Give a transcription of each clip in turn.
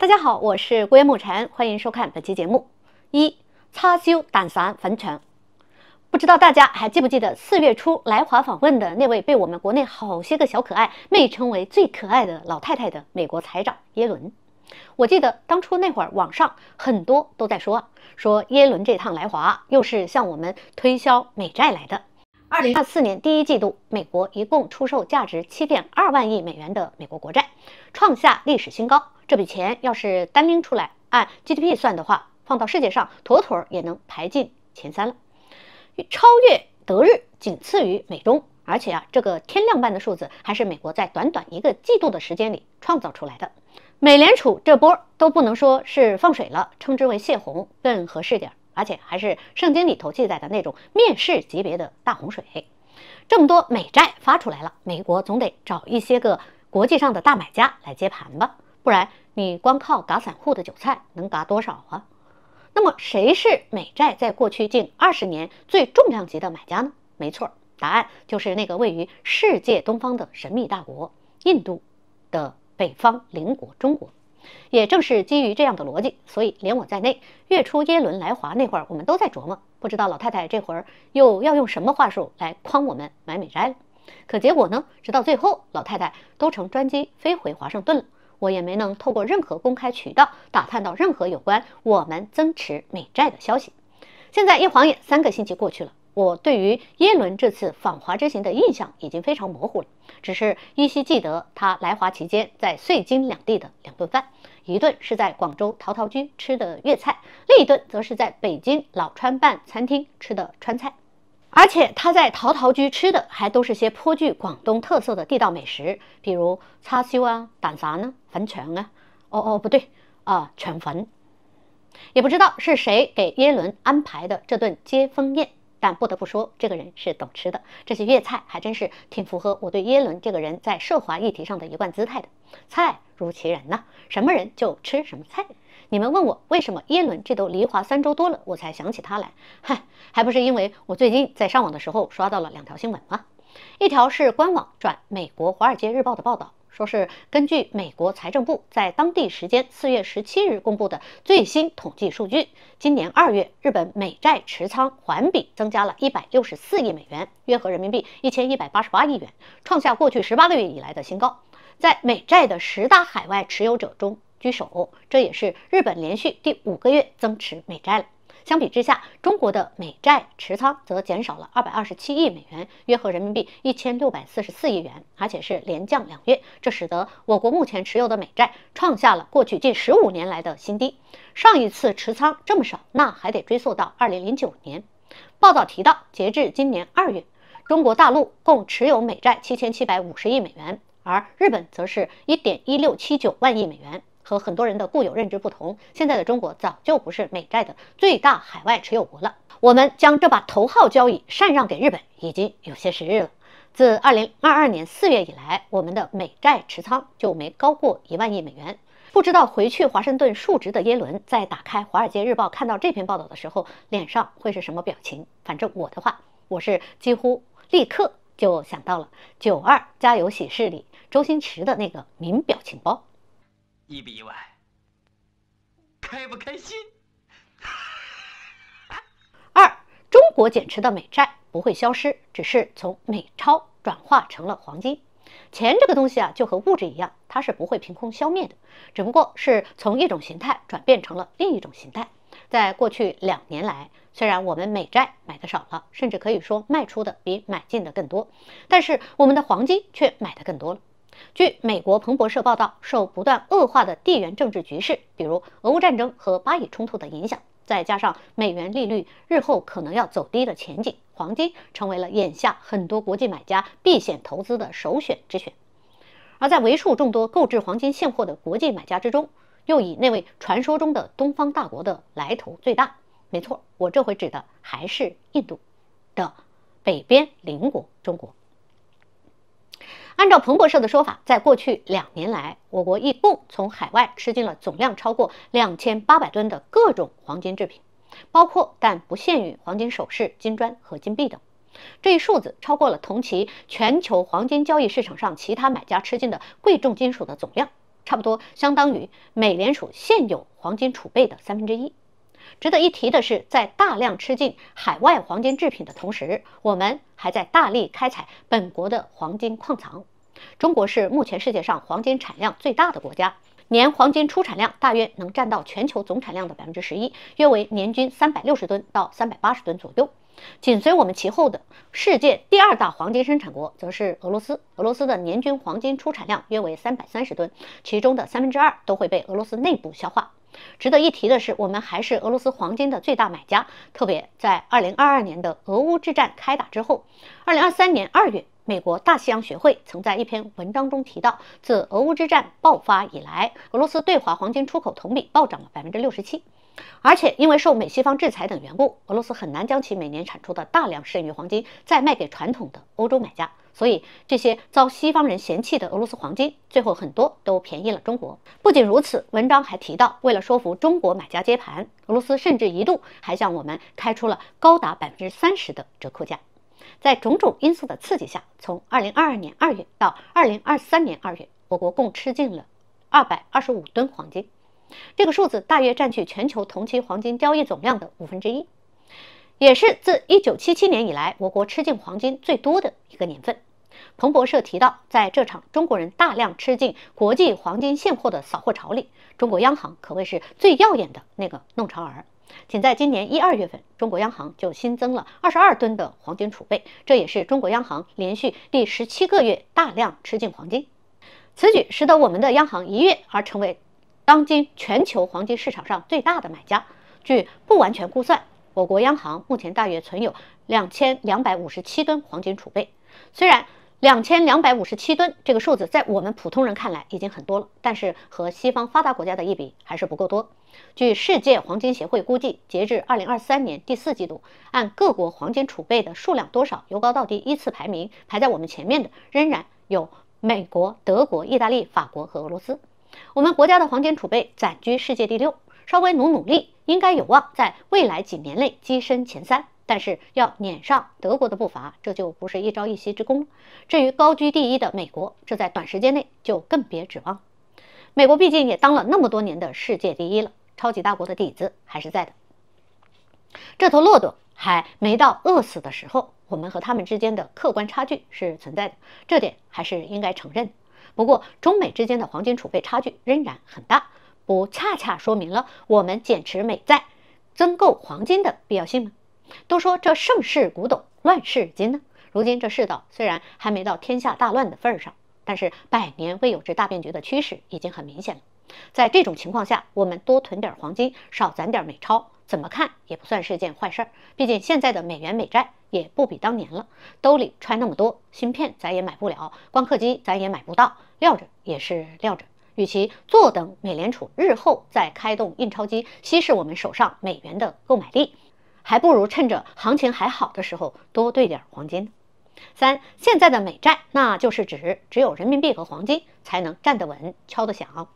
大家好，我是郭元沐晨，欢迎收看本期节目。一擦修胆神焚城，不知道大家还记不记得四月初来华访问的那位被我们国内好些个小可爱被称为最可爱的老太太的美国财长耶伦？我记得当初那会儿，网上很多都在说，说耶伦这趟来华又是向我们推销美债来的。二零二四年第一季度，美国一共出售价值七点二万亿美元的美国国债，创下历史新高。这笔钱要是单拎出来按 GDP 算的话，放到世界上妥妥也能排进前三了，超越德日，仅次于美中。而且啊，这个天量般的数字还是美国在短短一个季度的时间里创造出来的。美联储这波都不能说是放水了，称之为泄洪更合适点而且还是圣经里头记载的那种灭世级别的大洪水。这么多美债发出来了，美国总得找一些个国际上的大买家来接盘吧。不然你光靠嘎散户的韭菜能嘎多少啊？那么谁是美债在过去近二十年最重量级的买家呢？没错，答案就是那个位于世界东方的神秘大国——印度的北方邻国中国。也正是基于这样的逻辑，所以连我在内，月初耶伦来华那会儿，我们都在琢磨，不知道老太太这会儿又要用什么话术来诓我们买美债了。可结果呢？直到最后，老太太都乘专机飞回华盛顿了。我也没能透过任何公开渠道打探到任何有关我们增持美债的消息。现在一晃眼三个星期过去了，我对于耶伦这次访华之行的印象已经非常模糊了，只是依稀记得他来华期间在穗京两地的两顿饭，一顿是在广州陶陶居吃的粤菜，另一顿则是在北京老川办餐厅吃的川菜。而且他在陶陶居吃的还都是些颇具广东特色的地道美食，比如叉烧啊、蛋散呢、粉肠啊。哦哦，不对啊，肠粉。也不知道是谁给耶伦安排的这顿接风宴，但不得不说，这个人是懂吃的。这些粤菜还真是挺符合我对耶伦这个人在涉华议题上的一贯姿态的。菜。如其人呢，什么人就吃什么菜。你们问我为什么耶伦这都离华三周多了我才想起他来？嗨，还不是因为我最近在上网的时候刷到了两条新闻吗？一条是官网转美国《华尔街日报》的报道，说是根据美国财政部在当地时间四月十七日公布的最新统计数据，今年二月日本美债持仓环比增加了一百六十四亿美元，约合人民币一千一百八十八亿元，创下过去十八个月以来的新高。在美债的十大海外持有者中居首，这也是日本连续第五个月增持美债了。相比之下，中国的美债持仓则减少了二百二十七亿美元，约合人民币一千六百四十四亿元，而且是连降两月，这使得我国目前持有的美债创下了过去近十五年来的新低。上一次持仓这么少，那还得追溯到二零零九年。报道提到，截至今年二月，中国大陆共持有美债七千七百五十亿美元。而日本则是1.1679万亿美元。和很多人的固有认知不同，现在的中国早就不是美债的最大海外持有国了。我们将这把头号交易禅让给日本，已经有些时日了。自2022年4月以来，我们的美债持仓就没高过一万亿美元。不知道回去华盛顿述职的耶伦，在打开《华尔街日报》看到这篇报道的时候，脸上会是什么表情？反正我的话，我是几乎立刻。就想到了《九二家有喜事》里周星驰的那个名表情包，意不意外？开不开心？二中国减持的美债不会消失，只是从美钞转化成了黄金。钱这个东西啊，就和物质一样，它是不会凭空消灭的，只不过是从一种形态转变成了另一种形态。在过去两年来，虽然我们美债买的少了，甚至可以说卖出的比买进的更多，但是我们的黄金却买的更多了。据美国彭博社报道，受不断恶化的地缘政治局势，比如俄乌战争和巴以冲突的影响，再加上美元利率日后可能要走低的前景，黄金成为了眼下很多国际买家避险投资的首选之选。而在为数众多购置黄金现货的国际买家之中，又以那位传说中的东方大国的来头最大，没错，我这回指的还是印度的北边邻国中国。按照彭博社的说法，在过去两年来，我国一共从海外吃进了总量超过两千八百吨的各种黄金制品，包括但不限于黄金首饰、金砖和金币等。这一数字超过了同期全球黄金交易市场上其他买家吃进的贵重金属的总量。差不多相当于美联储现有黄金储备的三分之一。值得一提的是，在大量吃进海外黄金制品的同时，我们还在大力开采本国的黄金矿藏。中国是目前世界上黄金产量最大的国家，年黄金出产量大约能占到全球总产量的百分之十一，约为年均三百六十吨到三百八十吨左右。紧随我们其后的世界第二大黄金生产国则是俄罗斯。俄罗斯的年均黄金出产量约为三百三十吨，其中的三分之二都会被俄罗斯内部消化。值得一提的是，我们还是俄罗斯黄金的最大买家。特别在二零二二年的俄乌之战开打之后，二零二三年二月，美国大西洋学会曾在一篇文章中提到，自俄乌之战爆发以来，俄罗斯对华黄金出口同比暴涨了百分之六十七。而且，因为受美西方制裁等缘故，俄罗斯很难将其每年产出的大量剩余黄金再卖给传统的欧洲买家，所以这些遭西方人嫌弃的俄罗斯黄金，最后很多都便宜了中国。不仅如此，文章还提到，为了说服中国买家接盘，俄罗斯甚至一度还向我们开出了高达百分之三十的折扣价。在种种因素的刺激下，从二零二二年二月到二零二三年二月，我国共吃进了二百二十五吨黄金。这个数字大约占据全球同期黄金交易总量的五分之一，也是自1977年以来我国吃进黄金最多的一个年份。彭博社提到，在这场中国人大量吃进国际黄金现货的扫货潮里，中国央行可谓是最耀眼的那个弄潮儿。仅在今年一二月份，中国央行就新增了22吨的黄金储备，这也是中国央行连续第十七个月大量吃进黄金。此举使得我们的央行一跃而成为。当今全球黄金市场上最大的买家，据不完全估算，我国央行目前大约存有两千两百五十七吨黄金储备。虽然两千两百五十七吨这个数字在我们普通人看来已经很多了，但是和西方发达国家的一比还是不够多。据世界黄金协会估计，截至二零二三年第四季度，按各国黄金储备的数量多少由高到低依次排名，排在我们前面的仍然有美国、德国、意大利、法国和俄罗斯。我们国家的黄金储备暂居世界第六，稍微努努力，应该有望在未来几年内跻身前三。但是要撵上德国的步伐，这就不是一朝一夕之功。至于高居第一的美国，这在短时间内就更别指望。美国毕竟也当了那么多年的世界第一了，超级大国的底子还是在的。这头骆驼还没到饿死的时候，我们和他们之间的客观差距是存在的，这点还是应该承认。不过，中美之间的黄金储备差距仍然很大，不恰恰说明了我们减持美债、增购黄金的必要性吗？都说这盛世古董，乱世金呢。如今这世道虽然还没到天下大乱的份儿上，但是百年未有之大变局的趋势已经很明显了。在这种情况下，我们多囤点黄金，少攒点美钞。怎么看也不算是件坏事儿，毕竟现在的美元美债也不比当年了。兜里揣那么多，芯片咱也买不了，光刻机咱也买不到，撂着也是撂着。与其坐等美联储日后再开动印钞机稀释我们手上美元的购买力，还不如趁着行情还好的时候多兑点黄金。三，现在的美债，那就是指只有人民币和黄金才能站得稳、敲得响。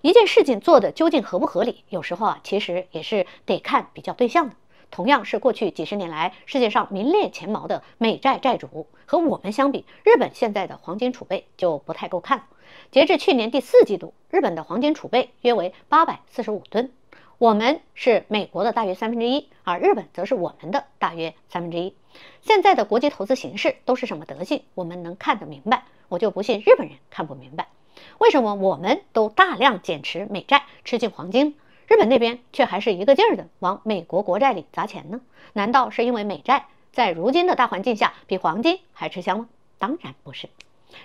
一件事情做的究竟合不合理，有时候啊，其实也是得看比较对象的。同样是过去几十年来世界上名列前茅的美债债主，和我们相比，日本现在的黄金储备就不太够看截至去年第四季度，日本的黄金储备约为八百四十五吨，我们是美国的大约三分之一，而日本则是我们的大约三分之一。现在的国际投资形势都是什么德性，我们能看得明白，我就不信日本人看不明白。为什么我们都大量减持美债，吃进黄金，日本那边却还是一个劲儿的往美国国债里砸钱呢？难道是因为美债在如今的大环境下比黄金还吃香吗？当然不是，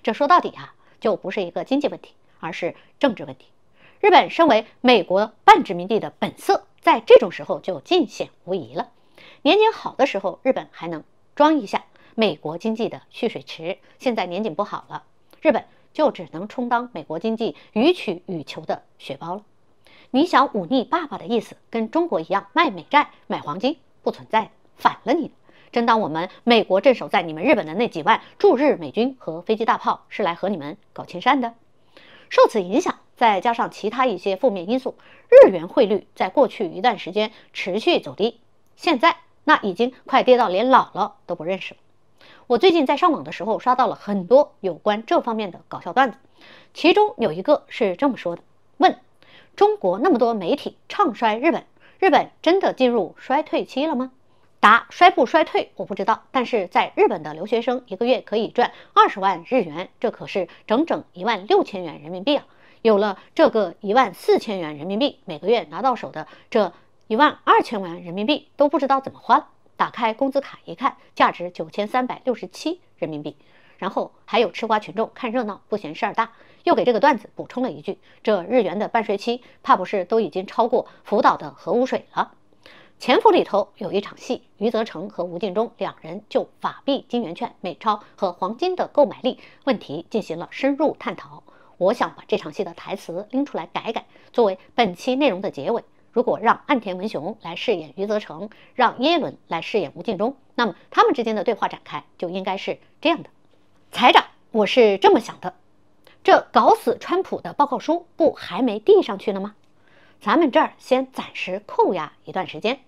这说到底啊，就不是一个经济问题，而是政治问题。日本身为美国半殖民地的本色，在这种时候就尽显无疑了。年景好的时候，日本还能装一下美国经济的蓄水池，现在年景不好了，日本。就只能充当美国经济予取予求的血包了。你想忤逆爸爸的意思，跟中国一样卖美债买黄金，不存在，反了你！真当我们美国镇守在你们日本的那几万驻日美军和飞机大炮是来和你们搞亲善的？受此影响，再加上其他一些负面因素，日元汇率在过去一段时间持续走低，现在那已经快跌到连姥姥都不认识了。我最近在上网的时候刷到了很多有关这方面的搞笑段子，其中有一个是这么说的：问，中国那么多媒体唱衰日本，日本真的进入衰退期了吗？答，衰不衰退我不知道，但是在日本的留学生一个月可以赚二十万日元，这可是整整一万六千元人民币啊！有了这个一万四千元人民币，每个月拿到手的这一万二千万人民币都不知道怎么花了。打开工资卡一看，价值九千三百六十七人民币。然后还有吃瓜群众看热闹不嫌事儿大，又给这个段子补充了一句：这日元的半税期，怕不是都已经超过福岛的核污水了。潜伏里头有一场戏，余则成和吴敬中两人就法币、金圆券、美钞和黄金的购买力问题进行了深入探讨。我想把这场戏的台词拎出来改改，作为本期内容的结尾。如果让岸田文雄来饰演余则成，让耶伦来饰演吴敬中，那么他们之间的对话展开就应该是这样的：“财长，我是这么想的，这搞死川普的报告书不还没递上去呢吗？咱们这儿先暂时扣押一段时间。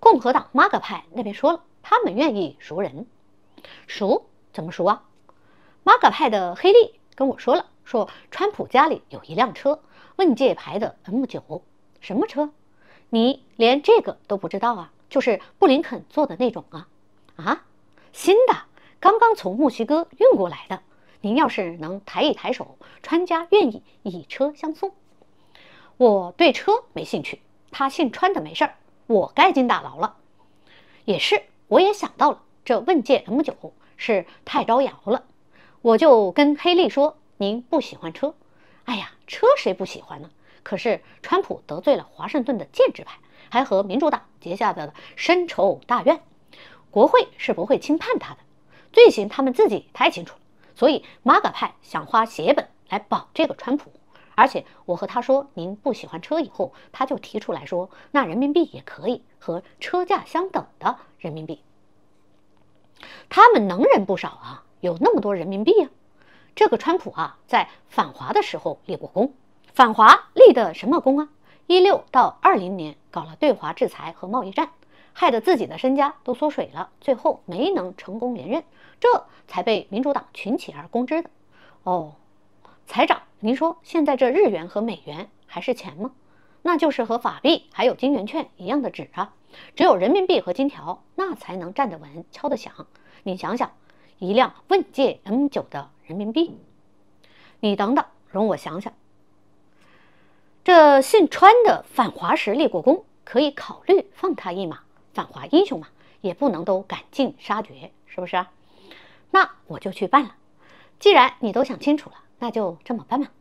共和党马格派那边说了，他们愿意赎人，赎怎么赎啊？马格派的黑利跟我说了，说川普家里有一辆车，问界牌的 M 九，什么车？”你连这个都不知道啊？就是布林肯做的那种啊，啊，新的，刚刚从墨西哥运过来的。您要是能抬一抬手，川家愿意以车相送。我对车没兴趣，他姓川的没事儿，我该进大牢了。也是，我也想到了，这问界 M9 是太招摇了。我就跟黑利说，您不喜欢车。哎呀，车谁不喜欢呢？可是川普得罪了华盛顿的建制派，还和民主党结下的深仇大怨，国会是不会轻判他的罪行，他们自己太清楚了。所以马嘎派想花血本来保这个川普，而且我和他说您不喜欢车以后，他就提出来说那人民币也可以和车价相等的人民币，他们能人不少啊，有那么多人民币呀。这个川普啊，在反华的时候立过功。反华立的什么功啊？一六到二零年搞了对华制裁和贸易战，害得自己的身家都缩水了，最后没能成功连任，这才被民主党群起而攻之的。哦，财长，您说现在这日元和美元还是钱吗？那就是和法币还有金圆券一样的纸啊。只有人民币和金条那才能站得稳、敲得响。你想想，一辆问界 M 九的人民币？你等等，容我想想。这姓川的反华时立过功，可以考虑放他一马。反华英雄嘛，也不能都赶尽杀绝，是不是啊？那我就去办了。既然你都想清楚了，那就这么办吧。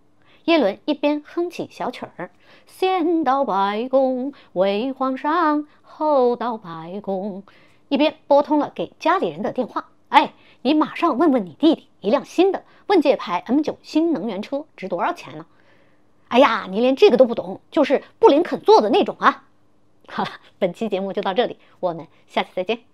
耶伦一边哼起小曲儿，先到白宫为皇上，后到白宫，一边拨通了给家里人的电话。哎，你马上问问你弟弟，一辆新的问界牌 M9 新能源车值多少钱呢？哎呀，你连这个都不懂，就是不林肯做的那种啊！好了，本期节目就到这里，我们下期再见。